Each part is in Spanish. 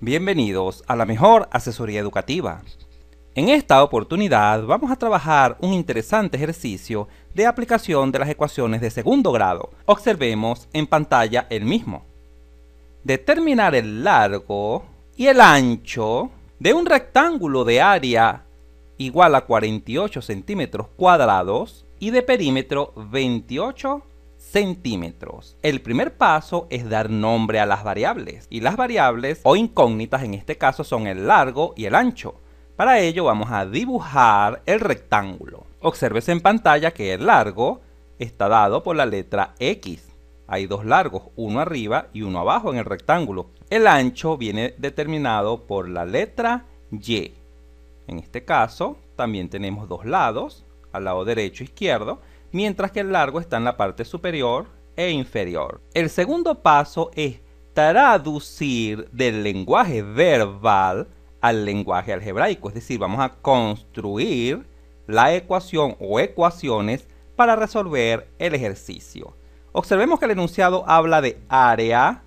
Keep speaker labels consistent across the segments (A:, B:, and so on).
A: Bienvenidos a la mejor asesoría educativa. En esta oportunidad vamos a trabajar un interesante ejercicio de aplicación de las ecuaciones de segundo grado. Observemos en pantalla el mismo. Determinar el largo y el ancho de un rectángulo de área igual a 48 centímetros cuadrados y de perímetro 28 centímetros. El primer paso es dar nombre a las variables y las variables o incógnitas en este caso son el largo y el ancho. Para ello vamos a dibujar el rectángulo. Obsérvese en pantalla que el largo está dado por la letra X. Hay dos largos, uno arriba y uno abajo en el rectángulo. El ancho viene determinado por la letra Y. En este caso también tenemos dos lados, al lado derecho e izquierdo, mientras que el largo está en la parte superior e inferior. El segundo paso es traducir del lenguaje verbal al lenguaje algebraico, es decir, vamos a construir la ecuación o ecuaciones para resolver el ejercicio. Observemos que el enunciado habla de área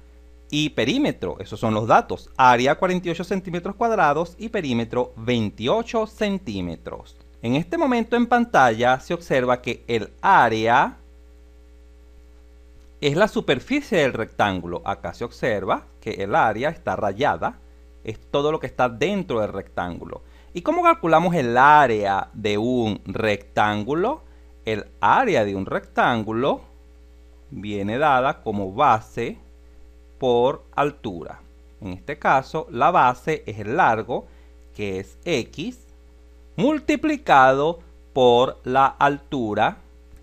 A: y perímetro, esos son los datos, área 48 centímetros cuadrados y perímetro 28 centímetros. En este momento en pantalla se observa que el área es la superficie del rectángulo. Acá se observa que el área está rayada, es todo lo que está dentro del rectángulo. ¿Y cómo calculamos el área de un rectángulo? El área de un rectángulo viene dada como base por altura. En este caso, la base es el largo, que es X, multiplicado por la altura,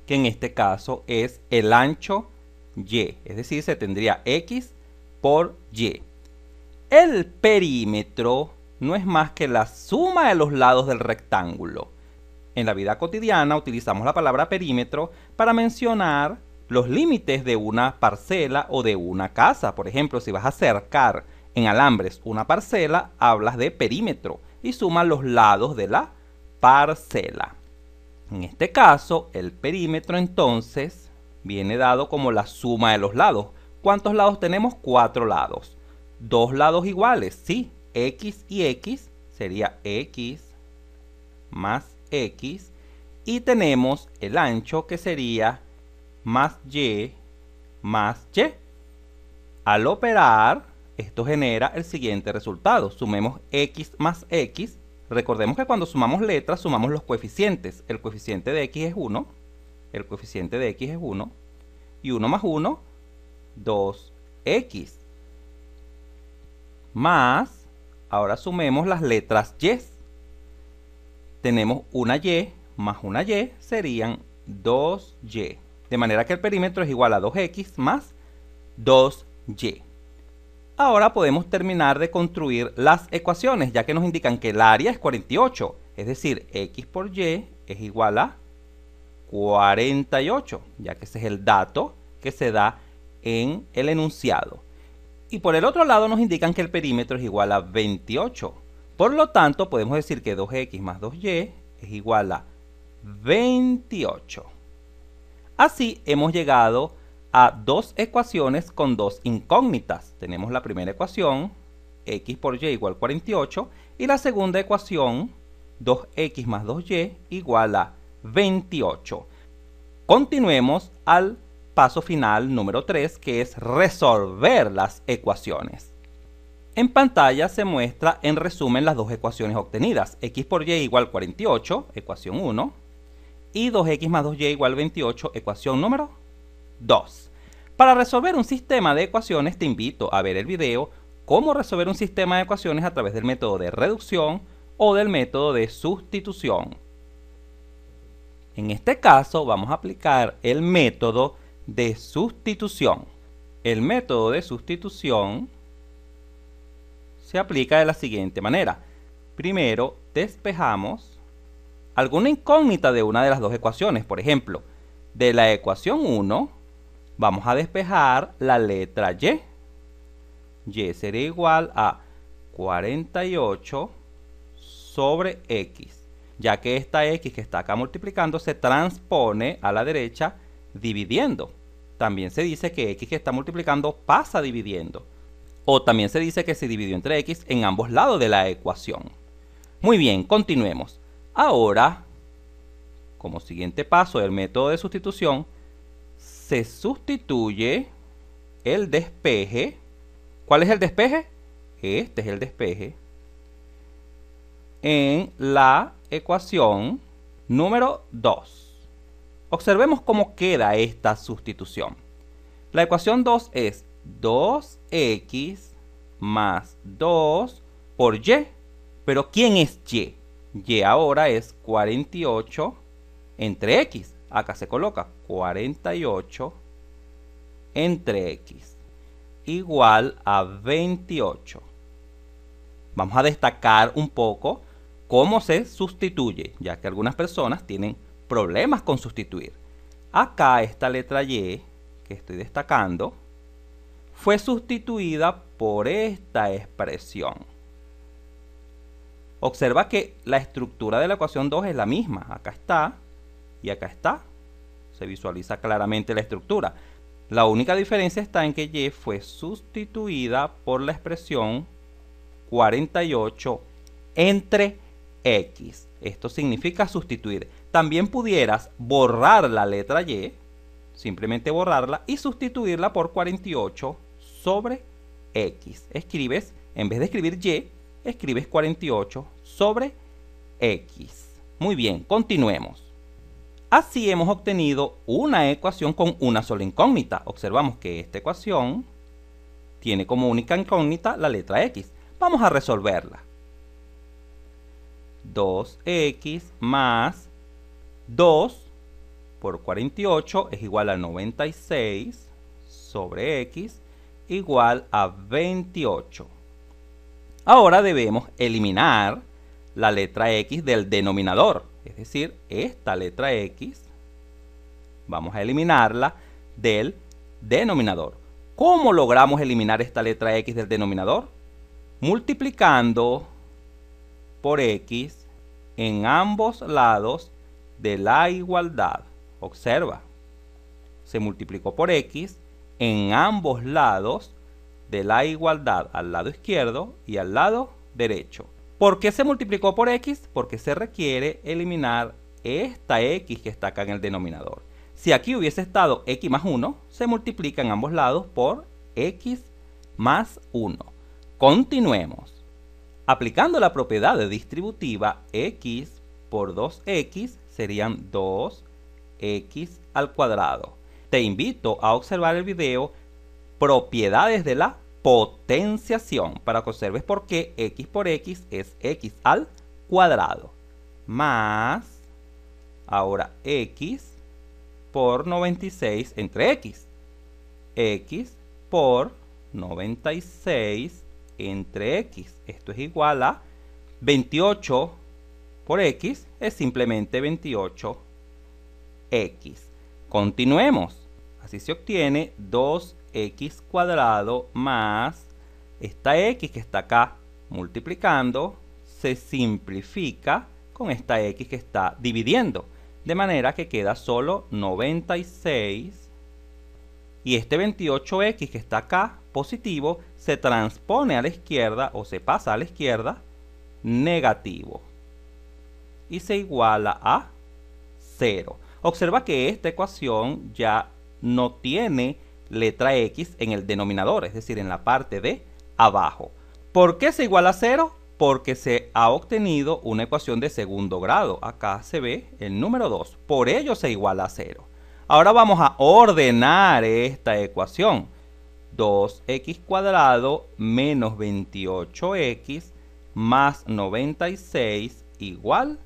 A: que en este caso es el ancho y, es decir, se tendría x por y. El perímetro no es más que la suma de los lados del rectángulo. En la vida cotidiana utilizamos la palabra perímetro para mencionar los límites de una parcela o de una casa. Por ejemplo, si vas a cercar en alambres una parcela, hablas de perímetro y sumas los lados de la parcela. En este caso, el perímetro entonces viene dado como la suma de los lados. ¿Cuántos lados tenemos? Cuatro lados. Dos lados iguales, sí. X y X sería X más X. Y tenemos el ancho que sería más Y más Y. Al operar, esto genera el siguiente resultado. Sumemos X más X Recordemos que cuando sumamos letras sumamos los coeficientes. El coeficiente de x es 1, el coeficiente de x es 1, y 1 más 1, 2x. Más, ahora sumemos las letras y. Tenemos una y más una y serían 2y. De manera que el perímetro es igual a 2x más 2y. Ahora podemos terminar de construir las ecuaciones, ya que nos indican que el área es 48, es decir, x por y es igual a 48, ya que ese es el dato que se da en el enunciado. Y por el otro lado nos indican que el perímetro es igual a 28. Por lo tanto, podemos decir que 2x más 2y es igual a 28. Así hemos llegado a a dos ecuaciones con dos incógnitas. Tenemos la primera ecuación, x por y igual 48, y la segunda ecuación, 2x más 2y igual a 28. Continuemos al paso final número 3, que es resolver las ecuaciones. En pantalla se muestra en resumen las dos ecuaciones obtenidas, x por y igual 48, ecuación 1, y 2x más 2y igual 28, ecuación número 2. Para resolver un sistema de ecuaciones te invito a ver el video cómo resolver un sistema de ecuaciones a través del método de reducción o del método de sustitución. En este caso vamos a aplicar el método de sustitución. El método de sustitución se aplica de la siguiente manera. Primero despejamos alguna incógnita de una de las dos ecuaciones. Por ejemplo, de la ecuación 1 Vamos a despejar la letra Y. Y sería igual a 48 sobre X, ya que esta X que está acá multiplicando se transpone a la derecha dividiendo. También se dice que X que está multiplicando pasa dividiendo. O también se dice que se dividió entre X en ambos lados de la ecuación. Muy bien, continuemos. Ahora, como siguiente paso del método de sustitución, se sustituye el despeje. ¿Cuál es el despeje? Este es el despeje. En la ecuación número 2. Observemos cómo queda esta sustitución. La ecuación 2 es 2x más 2 por y. Pero ¿quién es y? Y ahora es 48 entre x acá se coloca 48 entre x igual a 28. Vamos a destacar un poco cómo se sustituye, ya que algunas personas tienen problemas con sustituir. Acá esta letra Y que estoy destacando fue sustituida por esta expresión. Observa que la estructura de la ecuación 2 es la misma. Acá está y acá está. Se visualiza claramente la estructura. La única diferencia está en que Y fue sustituida por la expresión 48 entre X. Esto significa sustituir. También pudieras borrar la letra Y, simplemente borrarla y sustituirla por 48 sobre X. Escribes, en vez de escribir Y, escribes 48 sobre X. Muy bien, continuemos. Así hemos obtenido una ecuación con una sola incógnita. Observamos que esta ecuación tiene como única incógnita la letra x. Vamos a resolverla. 2x más 2 por 48 es igual a 96 sobre x igual a 28. Ahora debemos eliminar la letra X del denominador. Es decir, esta letra X vamos a eliminarla del denominador. ¿Cómo logramos eliminar esta letra X del denominador? Multiplicando por X en ambos lados de la igualdad. Observa, se multiplicó por X en ambos lados de la igualdad, al lado izquierdo y al lado derecho. ¿Por qué se multiplicó por x? Porque se requiere eliminar esta x que está acá en el denominador. Si aquí hubiese estado x más 1, se multiplica en ambos lados por x más 1. Continuemos. Aplicando la propiedad de distributiva, x por 2x serían 2x al cuadrado. Te invito a observar el video Propiedades de la potenciación para que observes por qué x por x es x al cuadrado más ahora x por 96 entre x x por 96 entre x esto es igual a 28 por x es simplemente 28x continuemos Así se obtiene 2x cuadrado más esta x que está acá multiplicando, se simplifica con esta x que está dividiendo. De manera que queda solo 96 y este 28x que está acá positivo se transpone a la izquierda o se pasa a la izquierda negativo y se iguala a 0. Observa que esta ecuación ya no tiene letra X en el denominador, es decir, en la parte de abajo. ¿Por qué se iguala a cero? Porque se ha obtenido una ecuación de segundo grado. Acá se ve el número 2. Por ello se iguala a cero. Ahora vamos a ordenar esta ecuación. 2x cuadrado menos 28x más 96 igual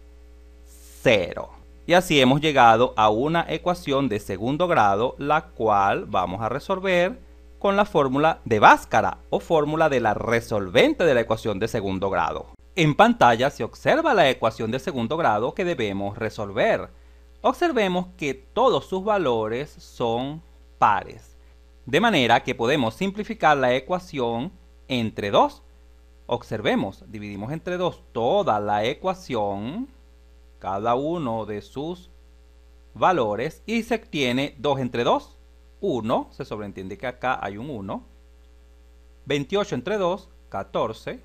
A: 0. Y así hemos llegado a una ecuación de segundo grado, la cual vamos a resolver con la fórmula de Báscara o fórmula de la resolvente de la ecuación de segundo grado. En pantalla se observa la ecuación de segundo grado que debemos resolver. Observemos que todos sus valores son pares, de manera que podemos simplificar la ecuación entre 2. Observemos, dividimos entre 2 toda la ecuación cada uno de sus valores y se obtiene 2 entre 2, 1, se sobreentiende que acá hay un 1, 28 entre 2, 14,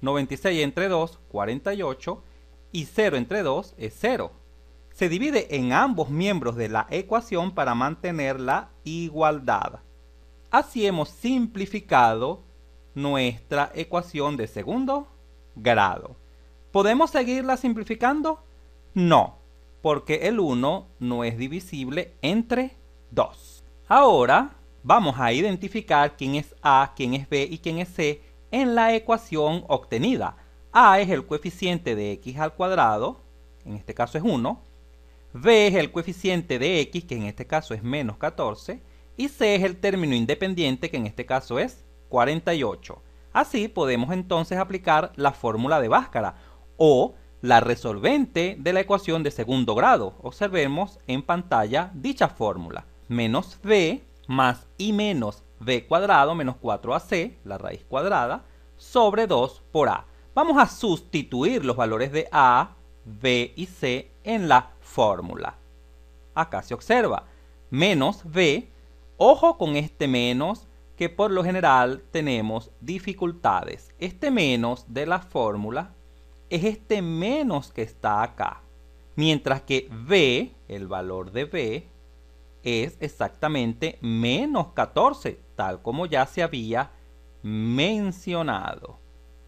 A: 96 entre 2, 48 y 0 entre 2 es 0. Se divide en ambos miembros de la ecuación para mantener la igualdad. Así hemos simplificado nuestra ecuación de segundo grado. ¿Podemos seguirla simplificando? No, porque el 1 no es divisible entre 2. Ahora vamos a identificar quién es A, quién es B y quién es C en la ecuación obtenida. A es el coeficiente de x al cuadrado, en este caso es 1. B es el coeficiente de x, que en este caso es menos 14. Y C es el término independiente, que en este caso es 48. Así podemos entonces aplicar la fórmula de Bhaskara o la resolvente de la ecuación de segundo grado. Observemos en pantalla dicha fórmula. Menos b más y menos b cuadrado menos 4ac, la raíz cuadrada, sobre 2 por a. Vamos a sustituir los valores de a, b y c en la fórmula. Acá se observa. Menos b, ojo con este menos que por lo general tenemos dificultades. Este menos de la fórmula es este menos que está acá. Mientras que B, el valor de B, es exactamente menos 14, tal como ya se había mencionado.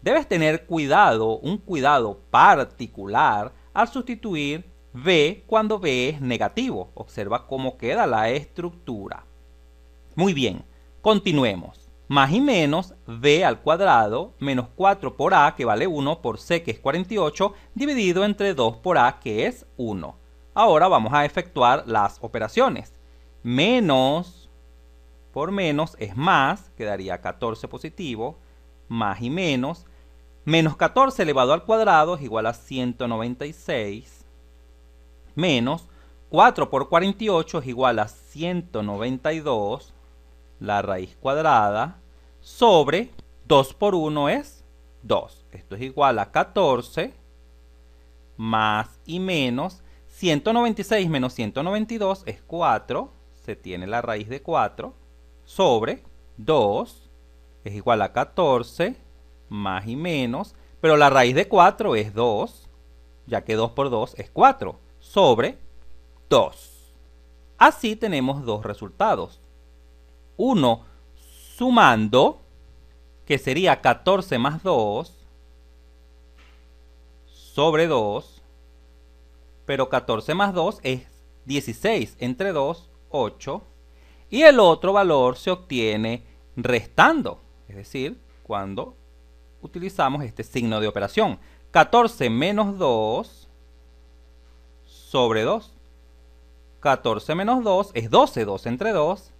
A: Debes tener cuidado, un cuidado particular al sustituir B cuando B es negativo. Observa cómo queda la estructura. Muy bien, continuemos más y menos b al cuadrado menos 4 por a que vale 1 por c que es 48 dividido entre 2 por a que es 1. Ahora vamos a efectuar las operaciones. Menos por menos es más, quedaría 14 positivo, más y menos. Menos 14 elevado al cuadrado es igual a 196 menos 4 por 48 es igual a 192 la raíz cuadrada sobre 2 por 1 es 2. Esto es igual a 14 más y menos 196 menos 192 es 4. Se tiene la raíz de 4 sobre 2 es igual a 14 más y menos. Pero la raíz de 4 es 2, ya que 2 por 2 es 4 sobre 2. Así tenemos dos resultados. 1 sumando, que sería 14 más 2, sobre 2, pero 14 más 2 es 16 entre 2, 8, y el otro valor se obtiene restando, es decir, cuando utilizamos este signo de operación. 14 menos 2 sobre 2. 14 menos 2 es 12, 2 entre 2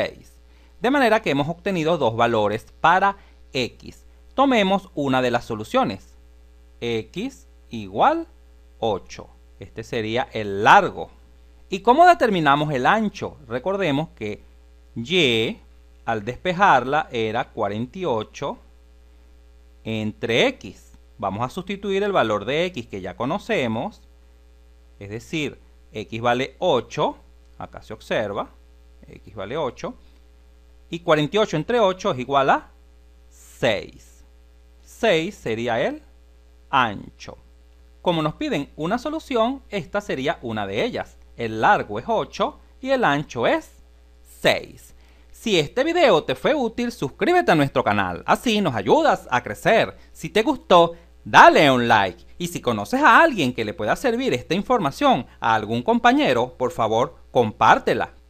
A: de manera que hemos obtenido dos valores para x. Tomemos una de las soluciones. x igual 8. Este sería el largo. ¿Y cómo determinamos el ancho? Recordemos que y al despejarla era 48 entre x. Vamos a sustituir el valor de x que ya conocemos, es decir, x vale 8, acá se observa, x vale 8. Y 48 entre 8 es igual a 6. 6 sería el ancho. Como nos piden una solución, esta sería una de ellas. El largo es 8 y el ancho es 6. Si este video te fue útil, suscríbete a nuestro canal, así nos ayudas a crecer. Si te gustó, dale un like. Y si conoces a alguien que le pueda servir esta información a algún compañero, por favor, compártela